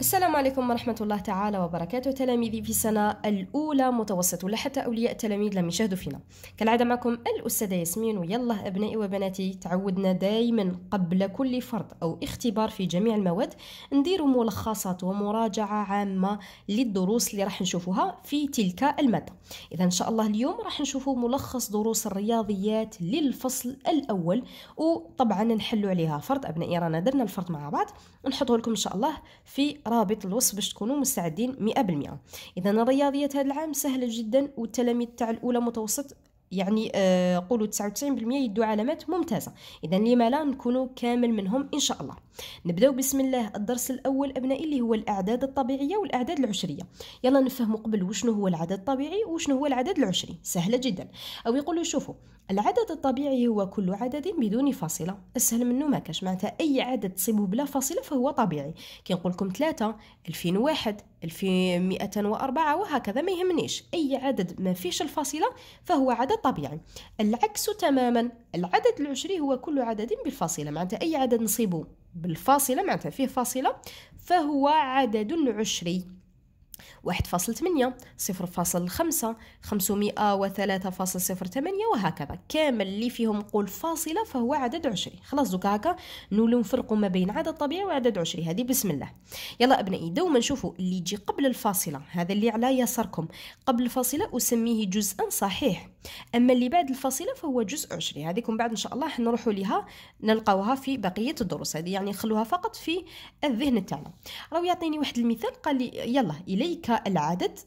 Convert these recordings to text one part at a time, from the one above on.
السلام عليكم ورحمة الله تعالى وبركاته تلاميذي في السنة الأولى متوسط ولا حتى أولياء التلاميذ لم يشاهدوا فينا كالعادة معكم الأستاذة ياسمين ويلا أبنائي وبناتي تعودنا دايما قبل كل فرض أو اختبار في جميع المواد ندير ملخصات ومراجعة عامة للدروس اللي راح نشوفوها في تلك المادة إذا إن شاء الله اليوم راح نشوف ملخص دروس الرياضيات للفصل الأول وطبعا نحلوا عليها فرض أبنائي رانا درنا الفرض مع بعض نحطه لكم إن شاء الله في رابط الوصف باش تكونوا مستعدين 100% اذا الرياضيات هذا العام سهله جدا والتلاميذ تاع الاولى متوسط يعني آه قولوا 99% يدوا علامات ممتازه اذا لما لا نكونوا كامل منهم ان شاء الله نبداو بسم الله الدرس الاول ابنائي اللي هو الاعداد الطبيعيه والاعداد العشريه يلا نفهموا قبل وشنو هو العدد الطبيعي وشنو هو العدد العشري سهله جدا او يقولوا شوفوا العدد الطبيعي هو كل عدد بدون فاصله اسهل منه ما كاش معناتها اي عدد تصيبه بلا فاصله فهو طبيعي كي نقول لكم 3 2001 1204 وهكذا ما يهمنيش أي عدد ما فيش الفاصلة فهو عدد طبيعي العكس تماما العدد العشري هو كل عدد بالفاصلة معناتها أي عدد نصيبه بالفاصلة معناتها فيه فاصلة فهو عدد عشري فاصل صفر 503.08 وهكذا كامل اللي فيهم قول فاصلة فهو عدد عشري خلاص دوكا هكا نولو نفرقوا ما بين عدد طبيعي وعدد عشري هذه بسم الله يلا ابنائي دوما شوفوا اللي يجي قبل الفاصلة هذا اللي على يساركم قبل الفاصلة أسميه جزءا صحيح أما اللي بعد الفاصلة فهو جزء عشري هذيكم بعد إن شاء الله حنروحوا لها نلقاوها في بقية الدروس هذه يعني خلوها فقط في الذهن تاعنا راهو يعطيني واحد المثال قال لي يلا إليك العدد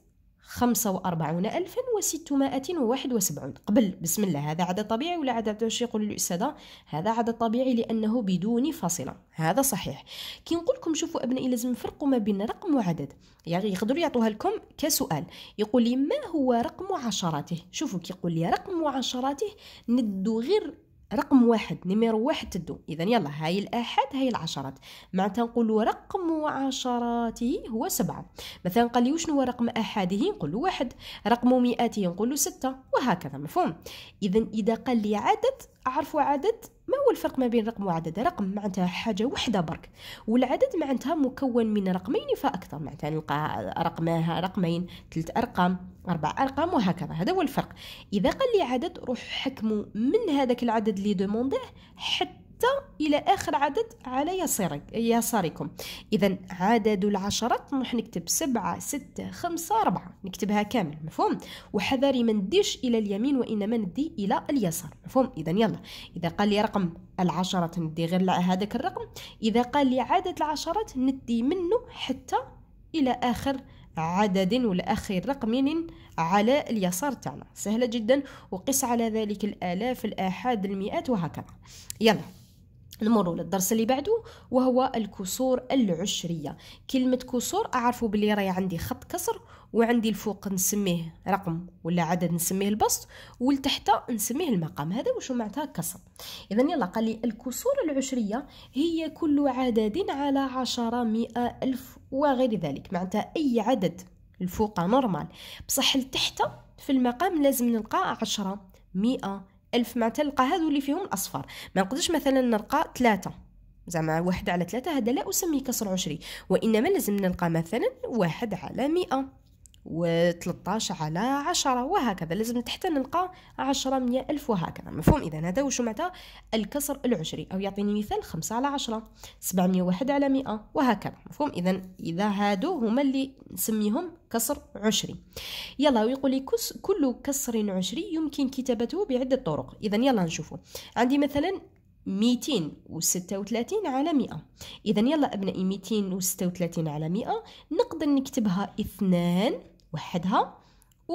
45671 قبل بسم الله هذا عدد طبيعي ولا عدد باش يقول الأستاذة هذا عدد طبيعي لأنه بدون فاصلة هذا صحيح كي نقول لكم شوفوا أبنائي لازم نفرقوا ما بين رقم وعدد يعني يقدروا يعطوها لكم كسؤال يقول لي ما هو رقم عشراته شوفوا كي يقول لي رقم عشراته ندو غير رقم واحد نيميرو واحد تدو اذا يلا هاي الاحاد هاي العشرات معناتها نقولوا رقم عشراته هو سبعة مثلا قال لي وشنو هو رقم احاده نقول واحد رقم مئاته نقول ستة وهكذا مفهوم اذا اذا قال لي عدد اعرفوا عدد ما هو الفرق ما بين رقم وعدد رقم معناتها حاجه وحده برك والعدد معناتها مكون من رقمين فاكثر معناتها نلقى رقمها رقمين ثلاث ارقام اربع ارقام وهكذا هذا هو الفرق اذا قال لي عدد روح حكمه من هذاك العدد اللي دومونديه حتى إلى آخر عدد على يسارك يساركم إذا عدد العشرات نروح نكتب سبعة ستة خمسة أربعة نكتبها كامل مفهوم وحذري ما نديش إلى اليمين وإنما ندي إلى اليسار مفهوم إذا يلا إذا قال لي رقم العشرات ندي غير هذاك الرقم إذا قال لي عدد العشرات ندي منه حتى إلى آخر عدد ولا اخر رقم على اليسار تاعنا سهلة جدا وقس على ذلك الآلاف الآحاد المئات وهكذا يلا نمروا للدرس اللي بعده وهو الكسور العشرية كلمة كسور أعرفوا باللي راهي عندي خط كسر وعندي الفوق نسميه رقم ولا عدد نسميه البسط والتحت نسميه المقام هذا وشو معناتها كسر إذا يلا قال لي الكسور العشرية هي كل عدد على عشرة مئة ألف وغير ذلك معناتها أي عدد الفوق نورمال بصح التحت في المقام لازم نلقى عشرة مئة ألف مع تلقى هذو اللي فيهم الأصفر ما نقدرش مثلا نلقى ثلاثة زعما واحد على ثلاثة هذا لا أسميه كسر عشري وإنما لازم نلقى مثلا واحد على مئة و13 على 10 وهكذا لازم حتى نلقى 10 100 ألف وهكذا مفهوم إذا هذا وشو معناتها الكسر العشري أو يعطيني مثال 5 على 10 701 على 100 وهكذا مفهوم إذا إذا هادو هما اللي نسميهم كسر عشري يلا ويقول لي كس كل كسر عشري يمكن كتابته بعدة طرق إذا يلا نشوفوا عندي مثلا 236 على 100 إذا يلا أبنائي 236 على 100 نقدر نكتبها اثنان وحدها و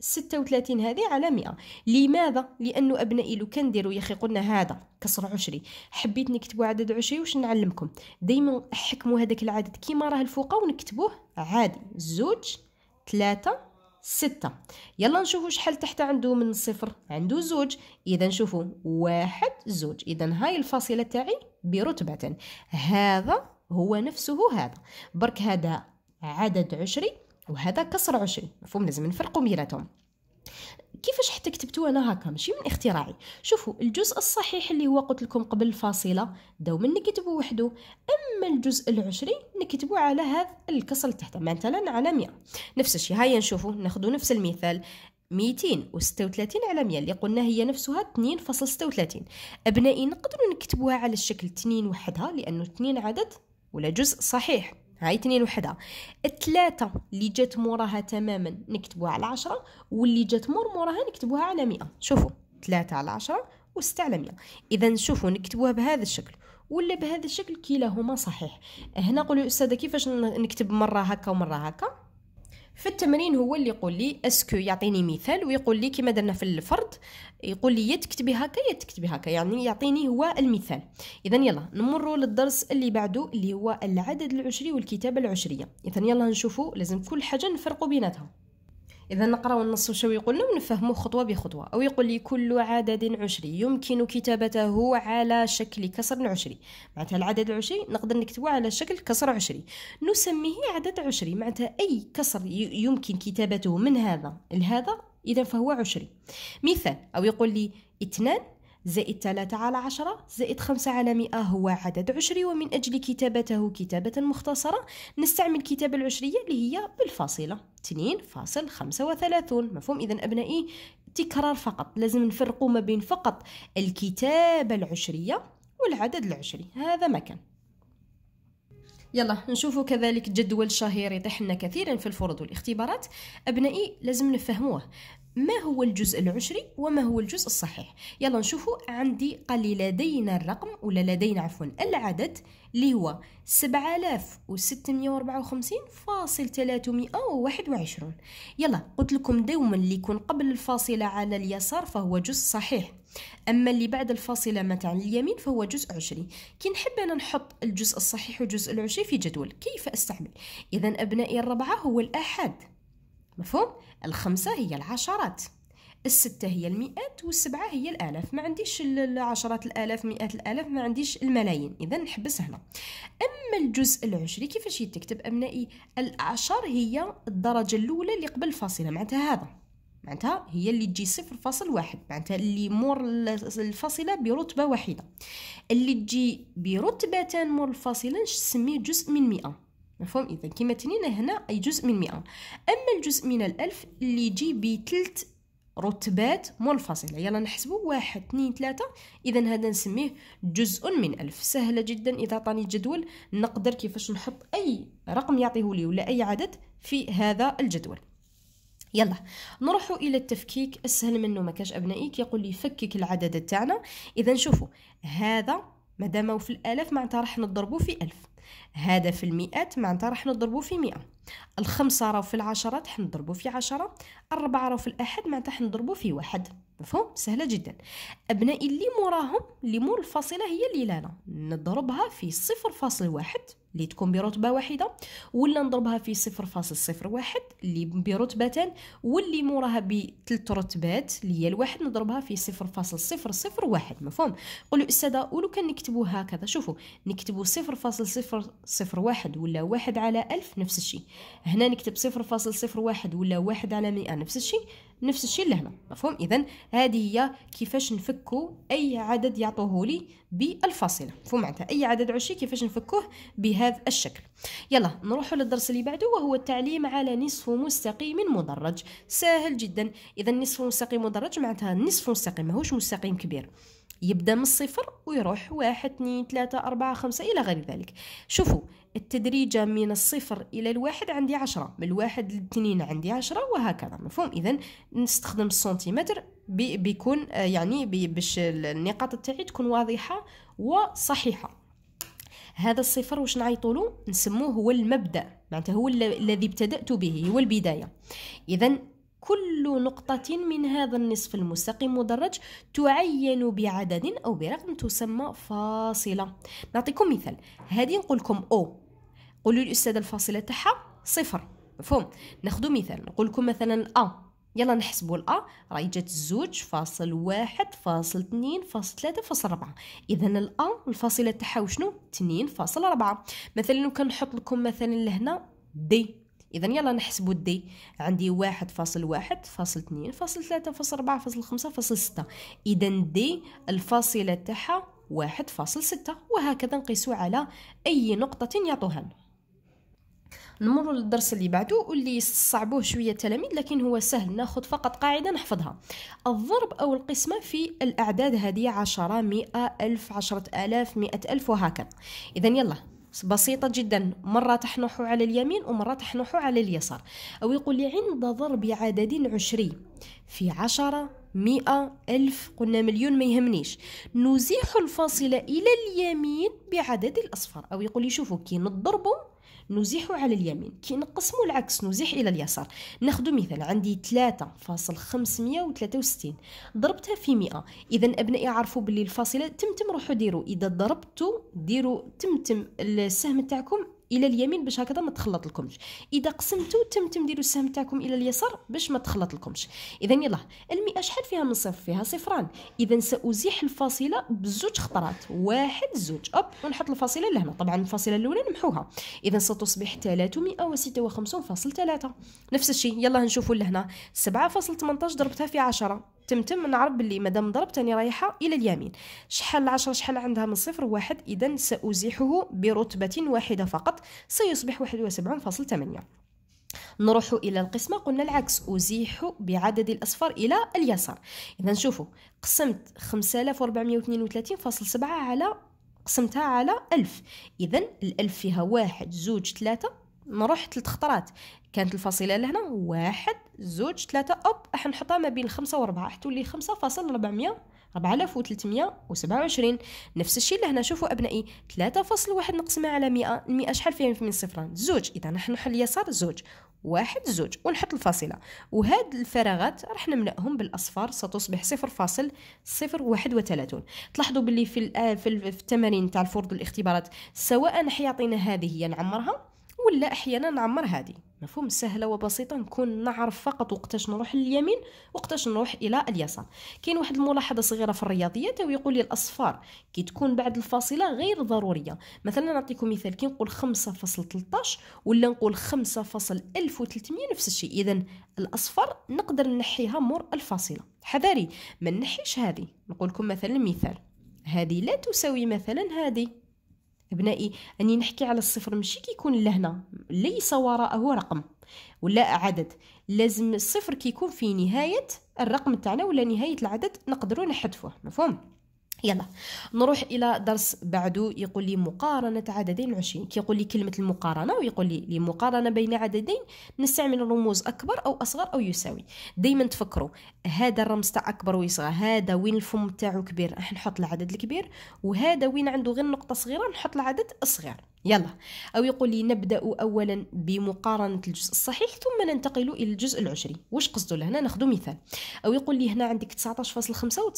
36 هذه على 100 لماذا لانه ابنائي لو كان ديروا يا اخي قلنا هذا كسر عشري حبيت نكتبوا عدد عشري واش نعلمكم دائما حكموا هذاك العدد كيما راه الفوقه ونكتبوه عادي زوج ثلاثة ستة يلا نشوفوا شحال تحت عنده من صفر عنده زوج اذا نشوفوا واحد زوج اذا هاي الفاصله تاعي برتبه هذا هو نفسه هذا برك هذا عدد عشري وهذا كسر عشي مفهوم لازم نفرقوا بيناتهم كيفاش حتى كتبتو انا هكا ماشي من اختراعي شوفوا الجزء الصحيح اللي هو قلت لكم قبل الفاصله دوما نكتبو وحده اما الجزء العشري نكتبو على هذا الكسر تحت مثلا على 100 نفس الشيء هيا نشوفوا ناخذ نفس المثال 236 على 100 اللي قلنا هي نفسها 2.36 ابنائي نقدروا نكتبوها على الشكل 2 وحدها لانه 2 عدد ولا جزء صحيح هاي اثنين وحدها الثلاثة اللي جات موراها تماما نكتبوها على عشرة واللي جات مور موراها نكتبوها على مئة شوفوا ثلاثة على عشرة وستة على مئة إذا شوفوا نكتبوها بهذا الشكل ولا بهذا الشكل كلاهما صحيح هنا قولوا أستاذة كيفاش نكتب مرة هكا ومرة هكا في التمرين هو اللي يقول لي اسكو يعطيني مثال ويقول لي كما درنا في الفرد يقول لي يا تكتبي هكا يا تكتبي هكا يعني يعطيني هو المثال اذا يلا نمر للدرس اللي بعده اللي هو العدد العشري والكتابه العشريه اذا يلا نشوفوا لازم كل حاجه نفرقوا بيناتها اذا نقراو النص يقول لنا ونفهمه خطوه بخطوه او يقول لي كل عدد عشري يمكن كتابته على شكل كسر عشري معناتها العدد العشري نقدر نكتبه على شكل كسر عشري نسميه عدد عشري معناتها اي كسر يمكن كتابته من هذا لهذا اذا فهو عشري مثال او يقول لي اثنان زائد 3 على 10 زائد 5 على 100 هو عدد عشري ومن أجل كتابته كتابة مختصرة نستعمل كتابة العشرية اللي هي بالفاصلة 2.35 مفهوم إذا أبنائي تكرار فقط لازم نفرقوا ما بين فقط الكتابة العشرية والعدد العشري هذا ما كان يلا نشوفوا كذلك جدول شهير يطيح لنا كثيرا في الفروض والاختبارات أبنائي لازم نفهموه ما هو الجزء العشري وما هو الجزء الصحيح يلا نشوفوا عندي قال لي لدينا الرقم ولا لدينا عفوا العدد اللي هو 7654.321 يلا قلت لكم دوما اللي يكون قبل الفاصلة على اليسار فهو جزء صحيح أما اللي بعد الفاصلة مثلا اليمين فهو جزء عشري كي نحب أنا نحط الجزء الصحيح والجزء العشري في جدول كيف أستعمل إذا أبنائي الربعة هو الآحاد مفهوم الخمسة هي العشرات الستة هي المئات والسبعة هي الآلاف ما عنديش العشرات الآلاف مئات الآلاف ما عنديش الملايين إذا نحبس هنا أما الجزء العشري كيفاش يتكتب أبنائي العشر هي الدرجة الأولى اللي قبل الفاصلة معناتها هذا معناتها هي اللي تجي صفر فاصل واحد معناتها اللي مور الفاصله برتبه واحده اللي تجي برتبتان مور الفاصله نسميه جزء من مئة مفهوم اذا كما تنينا هنا اي جزء من مئة اما الجزء من الالف اللي يجي بتلت رتبات مول الفاصلة يلا نحسبه واحد اثنين ثلاثة إذا هذا نسميه جزء من ألف سهلة جدا إذا عطاني جدول نقدر كيفاش نحط أي رقم يعطيه لي ولا أي عدد في هذا الجدول يلا نروحوا الى التفكيك اسهل منه ما كاش ابنائي كيقول لي فكك العدد تاعنا اذا شوفوا هذا مادام في الالاف معناتها راح نضربو في ألف هذا في المئات معناتها راح نضربو في مئة الخمسة راه في العشرات راح نضربو في عشرة الربعة راه في الأحد معناتها راح نضربو في واحد مفهوم سهله جدا ابنائي اللي موراهم اللي مور الفاصله هي لانا نضربها في صفر فاصل واحد اللي تكون برتبه واحده ولا نضربها في صفر فاصل صفر واحد اللي برتبتان واللي موراها بثلاث رتبات اللي هي الواحد نضربها في صفر فاصل صفر صفر واحد مفهوم قولوا استاذه ولو كان نكتبوا هكذا شوفوا نكتبوا صفر فاصل صفر صفر واحد ولا واحد على ألف نفس الشيء هنا نكتب صفر فاصل صفر واحد ولا واحد على مئة نفس الشيء نفس الشيء لهنا مفهوم اذا هذه هي كيفاش نفكوا اي عدد يعطوه لي بالفاصله مفهوم معناتها اي عدد عشري كيفاش نفكوه بهذا الشكل يلا نروحوا للدرس اللي بعده وهو التعليم على نصف مستقيم مدرج سهل جدا اذا نصف مستقيم مدرج معناتها نصف مستقيم ماهوش مستقيم كبير يبدا من الصفر ويروح واحد اثنين ثلاثة أربعة خمسة إلى غير ذلك شوفوا التدريجة من الصفر إلى الواحد عندي عشرة من الواحد للتنين عندي عشرة وهكذا مفهوم إذا نستخدم السنتيمتر بي بيكون آه، يعني بي باش النقاط تاعي تكون واضحة وصحيحة هذا الصفر واش نعيطولو نسموه هو المبدا معناتها هو الذي ابتدات به هو البدايه اذا كل نقطة من هذا النصف المستقيم مدرج تعين بعدد أو برقم تسمى فاصلة نعطيكم مثال هذه نقول لكم أو قولوا الأستاذ الفاصلة تاعها صفر مفهوم ناخذ مثال نقول لكم مثلا أ يلا نحسبوا الأ راهي جات زوج فاصل واحد فاصل اثنين فاصل ثلاثة فاصل ربعة إذا الأ الفاصلة تاعها وشنو؟ اثنين فاصل ربعة مثلا لو كان نحط لكم مثلا لهنا دي اذا يلا نحسبوا الدي عندي واحد فاصل واحد فاصل اثنين فاصل ثلاثة فاصل أربعة فاصل خمسة فاصل ستة اذا دي الفاصله تاعها واحد فاصل ستة وهكذا نقيسوا على اي نقطه يعطوها لنا نمر للدرس اللي بعده واللي صعبوه شويه تلاميذ لكن هو سهل ناخد فقط قاعده نحفظها الضرب او القسمه في الاعداد هذه عشرة مئة الف عشرة الاف مئة الف وهكذا اذا يلا بسيطة جدا مرة تحنح على اليمين ومرة تحنح على اليسار أو يقول لي عند ضرب عدد عشري في عشرة مئة ألف قلنا مليون ما يهمنيش نزيح الفاصلة إلى اليمين بعدد الأصفار أو يقول لي شوفوا كي نضربوا نزيح على اليمين كي نقسمو العكس نزيح الى اليسار ناخدو مثال عندي 3.563 ضربتها في 100 اذا ابنائي عرفوا باللي الفاصله تمتم روحوا ديروا اذا ضربتوا ديروا تمتم السهم تاعكم الى اليمين باش هكذا ما تخلط لكمش اذا قسمتو تم ديروا السهم تاعكم الى اليسار باش ما تخلط لكمش اذا يلا المئة شحال فيها من صفر فيها صفران اذا سازيح الفاصله بزوج خطرات واحد زوج اوب ونحط الفاصله لهنا طبعا الفاصله الاولى نمحوها اذا ستصبح 356.3 نفس الشيء يلا نشوفوا لهنا 7.18 ضربتها في 10 تم تم نعرف باللي مادام ضربت راني رايحه الى اليمين شحال 10 شحال عندها من صفر واحد اذا سازيحه برتبه واحده فقط فقط سيصبح 71.8 نروح إلى القسمة قلنا العكس أزيح بعدد الأصفار إلى اليسار إذا نشوفوا قسمت 5432.7 على قسمتها على 1000 إذا الألف فيها واحد زوج ثلاثة نروح ثلاث خطرات كانت الفاصلة لهنا واحد زوج ثلاثة أب راح نحطها ما بين خمسة وأربعة حتولي خمسة فاصل ربعمية 4327 نفس الشيء لهنا شوفوا ابنائي 3.1 نقسمها على 100 100 شحال فيها من صفران زوج اذا راح نحل اليسار زوج واحد زوج ونحط الفاصلة وهاد الفراغات راح نملأهم بالأصفار ستصبح صفر فاصل صفر واحد تلاحظوا باللي في, آه، في التمارين تاع الفرض والاختبارات سواء حيعطينا هذه هي نعمرها ولا احيانا نعمر هذه مفهوم سهله وبسيطه نكون نعرف فقط وقتاش نروح لليمين وقتاش نروح الى اليسار كاين واحد الملاحظه صغيره في الرياضيات ويقول لي الاصفار كي تكون بعد الفاصله غير ضروريه مثلا نعطيكم مثال كي نقول 5.13 ولا نقول 5.1300 نفس الشيء اذا الاصفر نقدر نحيها مور الفاصله حذاري ما نحيش هذه نقول لكم مثلا مثال هذه لا تساوي مثلا هذه ابنائي اني نحكي على الصفر ماشي كيكون لهنا ليس وراءه رقم ولا عدد لازم الصفر كيكون في نهايه الرقم تاعنا ولا نهايه العدد نقدروا نحذفوه مفهوم يلا نروح الى درس بعده يقول لي مقارنه عددين وعشرين كيقول لي كلمه المقارنه ويقول لي لمقارنه بين عددين نستعمل رموز اكبر او اصغر او يساوي دائما تفكروا هذا الرمز تاع اكبر ويصغر هذا وين الفم تاعو كبير راح نحط العدد الكبير وهذا وين عنده غير نقطه صغيره نحط العدد الصغير يلا أو يقول لي نبدأ أولا بمقارنة الجزء الصحيح ثم ننتقل إلى الجزء العشري واش قصدوا لهنا ناخذ مثال أو يقول لي هنا عندك 19.5 و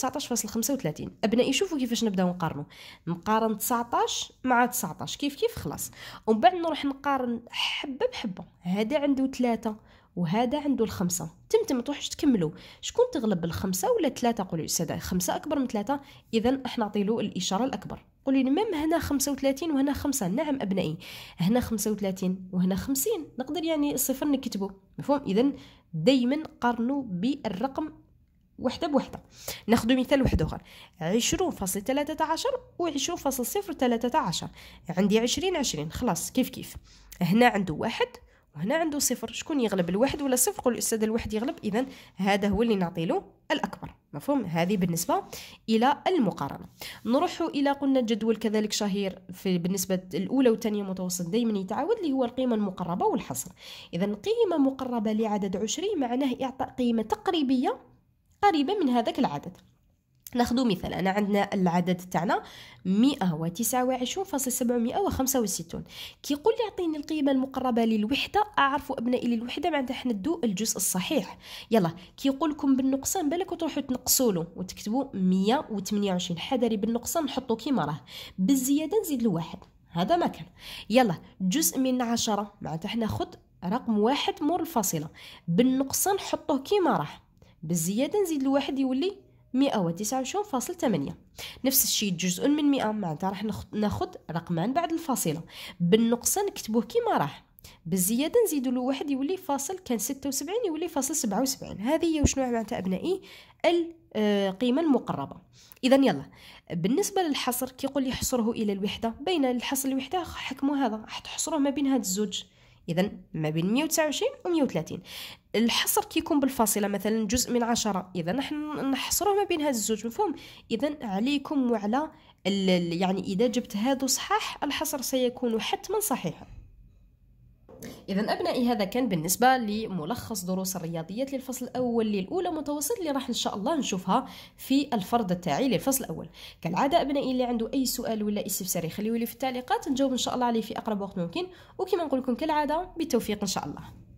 19.35 أبنائي شوفوا كيفاش نبداو نقارنوا نقارن 19 مع 19 كيف كيف خلاص ومن بعد نروح نقارن حبة بحبة هذا عنده ثلاثة وهذا عنده الخمسة تم ما تروحش تكملوا شكون تغلب الخمسة ولا ثلاثة قولوا لي خمسة أكبر من ثلاثة إذا احنا له الإشارة الأكبر قولي ميم هنا 35 وهنا 5 نعم أبنائي هنا 35 وهنا 50 نقدر يعني الصفر نكتبه مفهوم إذا دايما قارنوا بالرقم وحده بوحده ناخذ مثال واحد اخر 20.13 و 20.013 عندي 20 20 خلاص كيف كيف هنا عنده واحد وهنا عنده صفر شكون يغلب الواحد ولا صفر قول الاستاذ الواحد يغلب اذا هذا هو اللي نعطي له الاكبر مفهوم هذه بالنسبه الى المقارنه نروح الى قلنا الجدول كذلك شهير في بالنسبه الاولى والثانيه متوسط دائما يتعاود اللي هو القيمه المقربه والحصر اذا قيمه مقربه لعدد عشري معناه اعطاء قيمه تقريبيه قريبه من هذاك العدد ناخذ مثال انا عندنا العدد تاعنا 129.765 كي يقول لي اعطيني القيمه المقربه للوحده اعرف ابنائي للوحده معناتها حندو الجزء الصحيح يلا كي يقول لكم بالنقصان بالك تروحوا تنقصوا له وتكتبوا 128 حذري بالنقصان نحطو كيما راه بالزياده نزيد الواحد هذا ما كان يلا جزء من عشرة معناتها حنا خد رقم واحد مور الفاصله بالنقصان حطوه كيما راه بالزياده نزيد الواحد يولي 129.8 نفس الشيء جزء من 100 معناتها راح ناخذ رقمان بعد الفاصله بالنقصان نكتبوه كيما راح بالزيادة نزيدوا له واحد يولي فاصل كان ستة وسبعين يولي فاصل سبعة وسبعين هذه هي شنو معناتها أبنائي القيمة آه، المقربة إذا يلا بالنسبة للحصر كيقول لي حصره إلى الوحدة بين الحصر الوحدة حكموا هذا حتحصروه ما بين هاد الزوج اذا ما بين 129 و 130 الحصر كيكون بالفاصله مثلا جزء من عشرة اذا نحن نحصروه ما بين هاد الزوج مفهوم اذا عليكم وعلى يعني اذا جبت هادو صحاح الحصر سيكون حتما صحيحا إذا أبنائي هذا كان بالنسبة لملخص دروس الرياضيات للفصل الأول للأولى متوسط اللي راح إن شاء الله نشوفها في الفرض التاعي للفصل الأول كالعادة أبنائي اللي عنده أي سؤال ولا استفسار يخليه لي في التعليقات نجاوب إن شاء الله عليه في أقرب وقت ممكن وكما نقول لكم كالعادة بالتوفيق إن شاء الله